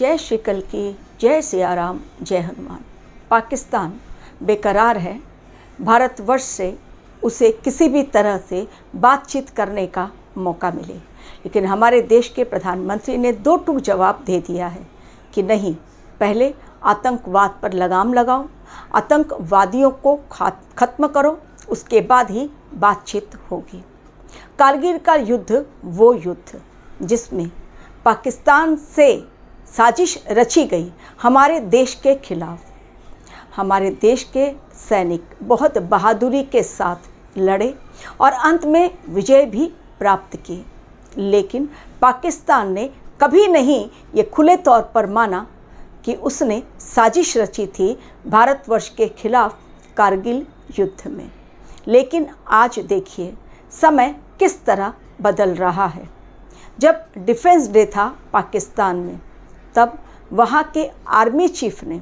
जय श्री कल की जय सियाराम जय हनुमान पाकिस्तान बेकरार है भारतवर्ष से उसे किसी भी तरह से बातचीत करने का मौका मिले लेकिन हमारे देश के प्रधानमंत्री ने दो टूक जवाब दे दिया है कि नहीं पहले आतंकवाद पर लगाम लगाओ आतंकवादियों को खत्म करो उसके बाद ही बातचीत होगी कारगिल का युद्ध वो युद्ध जिसमें पाकिस्तान से साजिश रची गई हमारे देश के खिलाफ हमारे देश के सैनिक बहुत बहादुरी के साथ लड़े और अंत में विजय भी प्राप्त की लेकिन पाकिस्तान ने कभी नहीं ये खुले तौर पर माना कि उसने साजिश रची थी भारतवर्ष के खिलाफ कारगिल युद्ध में लेकिन आज देखिए समय किस तरह बदल रहा है जब डिफेंस डे था पाकिस्तान में तब वहाँ के आर्मी चीफ ने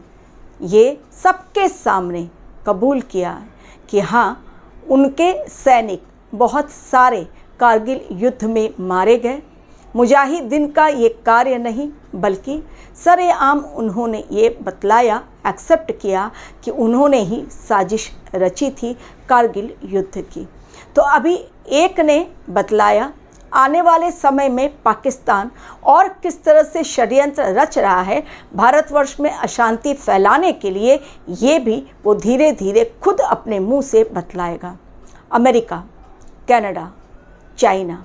ये सबके सामने कबूल किया कि हाँ उनके सैनिक बहुत सारे कारगिल युद्ध में मारे गए मुजाहिदीन का ये कार्य नहीं बल्कि सरेआम उन्होंने ये बतलाया एक्सेप्ट किया कि उन्होंने ही साजिश रची थी कारगिल युद्ध की तो अभी एक ने बतलाया आने वाले समय में पाकिस्तान और किस तरह से षड्यंत्र रच रहा है भारतवर्ष में अशांति फैलाने के लिए ये भी वो धीरे धीरे खुद अपने मुंह से बतलाएगा अमेरिका कनाडा चाइना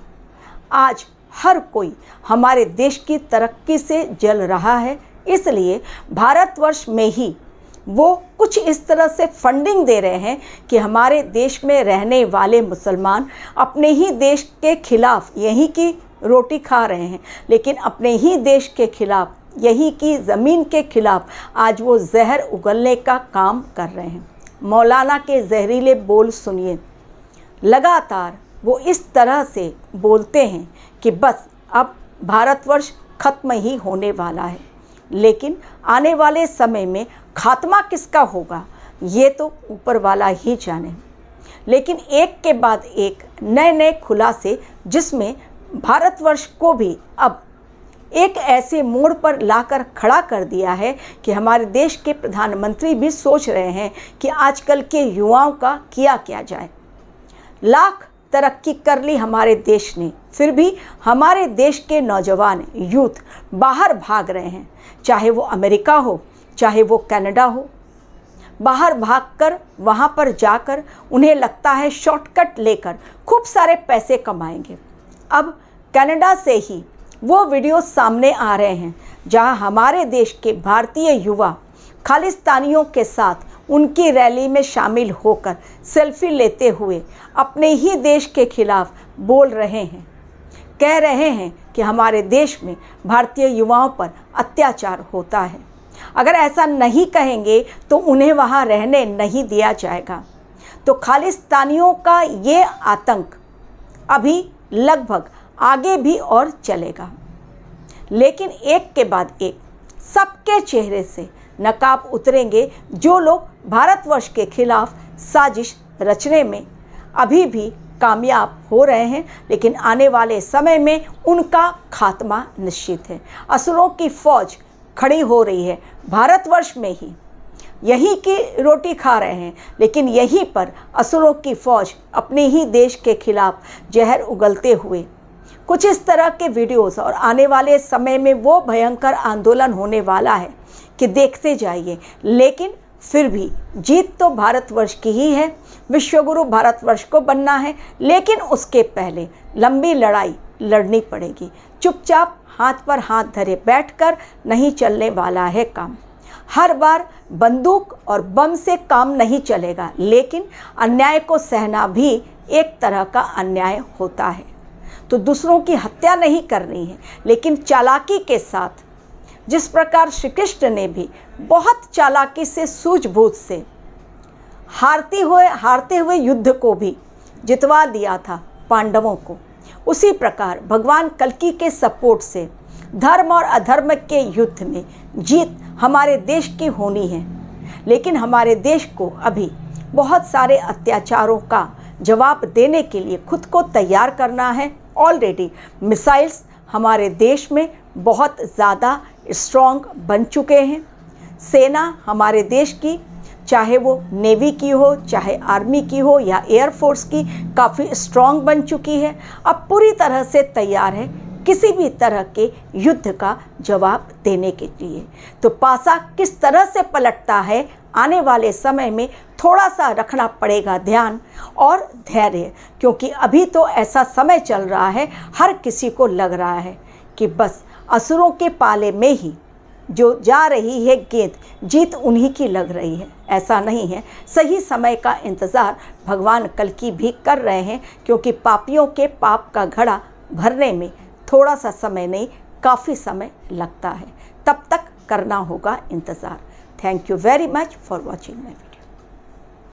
आज हर कोई हमारे देश की तरक्की से जल रहा है इसलिए भारतवर्ष में ही वो कुछ इस तरह से फंडिंग दे रहे हैं कि हमारे देश में रहने वाले मुसलमान अपने ही देश के खिलाफ यहीं की रोटी खा रहे हैं लेकिन अपने ही देश के खिलाफ यहीं की ज़मीन के खिलाफ आज वो जहर उगलने का काम कर रहे हैं मौलाना के जहरीले बोल सुनिए लगातार वो इस तरह से बोलते हैं कि बस अब भारतवर्ष खत्म ही होने वाला है लेकिन आने वाले समय में खात्मा किसका होगा ये तो ऊपर वाला ही जाने लेकिन एक के बाद एक नए नए खुलासे जिसमें भारतवर्ष को भी अब एक ऐसे मोड़ पर लाकर खड़ा कर दिया है कि हमारे देश के प्रधानमंत्री भी सोच रहे हैं कि आजकल के युवाओं का किया क्या जाए लाख तरक्की कर ली हमारे देश ने फिर भी हमारे देश के नौजवान यूथ बाहर भाग रहे हैं चाहे वो अमेरिका हो चाहे वो कनाडा हो बाहर भागकर वहाँ पर जाकर उन्हें लगता है शॉर्टकट लेकर खूब सारे पैसे कमाएंगे अब कनाडा से ही वो वीडियो सामने आ रहे हैं जहाँ हमारे देश के भारतीय युवा खालिस्तानियों के साथ उनकी रैली में शामिल होकर सेल्फी लेते हुए अपने ही देश के खिलाफ बोल रहे हैं कह रहे हैं कि हमारे देश में भारतीय युवाओं पर अत्याचार होता है अगर ऐसा नहीं कहेंगे तो उन्हें वहाँ रहने नहीं दिया जाएगा तो खालिस्तानियों का ये आतंक अभी लगभग आगे भी और चलेगा लेकिन एक के बाद एक सबके चेहरे से नकाब उतरेंगे जो लोग भारतवर्ष के खिलाफ साजिश रचने में अभी भी कामयाब हो रहे हैं लेकिन आने वाले समय में उनका खात्मा निश्चित है असुरों की फौज खड़ी हो रही है भारतवर्ष में ही यहीं की रोटी खा रहे हैं लेकिन यहीं पर असुरों की फौज अपने ही देश के खिलाफ जहर उगलते हुए कुछ इस तरह के वीडियोस और आने वाले समय में वो भयंकर आंदोलन होने वाला है कि देखते जाइए लेकिन फिर भी जीत तो भारतवर्ष की ही है विश्वगुरु भारतवर्ष को बनना है लेकिन उसके पहले लंबी लड़ाई लड़नी पड़ेगी चुपचाप हाथ पर हाथ धरे बैठकर नहीं चलने वाला है काम हर बार बंदूक और बम से काम नहीं चलेगा लेकिन अन्याय को सहना भी एक तरह का अन्याय होता है तो दूसरों की हत्या नहीं करनी है लेकिन चालाकी के साथ जिस प्रकार श्री कृष्ण ने भी बहुत चालाकी से सूझबूझ से हारती हुए हारते हुए युद्ध को भी जितवा दिया था पांडवों को उसी प्रकार भगवान कलकी के सपोर्ट से धर्म और अधर्म के युद्ध में जीत हमारे देश की होनी है लेकिन हमारे देश को अभी बहुत सारे अत्याचारों का जवाब देने के लिए खुद को तैयार करना है ऑलरेडी मिसाइल्स हमारे देश में बहुत ज़्यादा स्ट्रॉन्ग बन चुके हैं सेना हमारे देश की चाहे वो नेवी की हो चाहे आर्मी की हो या एयरफोर्स की काफ़ी स्ट्रांग बन चुकी है अब पूरी तरह से तैयार है किसी भी तरह के युद्ध का जवाब देने के लिए तो पासा किस तरह से पलटता है आने वाले समय में थोड़ा सा रखना पड़ेगा ध्यान और धैर्य क्योंकि अभी तो ऐसा समय चल रहा है हर किसी को लग रहा है कि बस असुरों के पाले में ही जो जा रही है गेंद जीत उन्हीं की लग रही है ऐसा नहीं है सही समय का इंतज़ार भगवान कल की भी कर रहे हैं क्योंकि पापियों के पाप का घड़ा भरने में थोड़ा सा समय नहीं काफ़ी समय लगता है तब तक करना होगा इंतज़ार thank you very much for watching my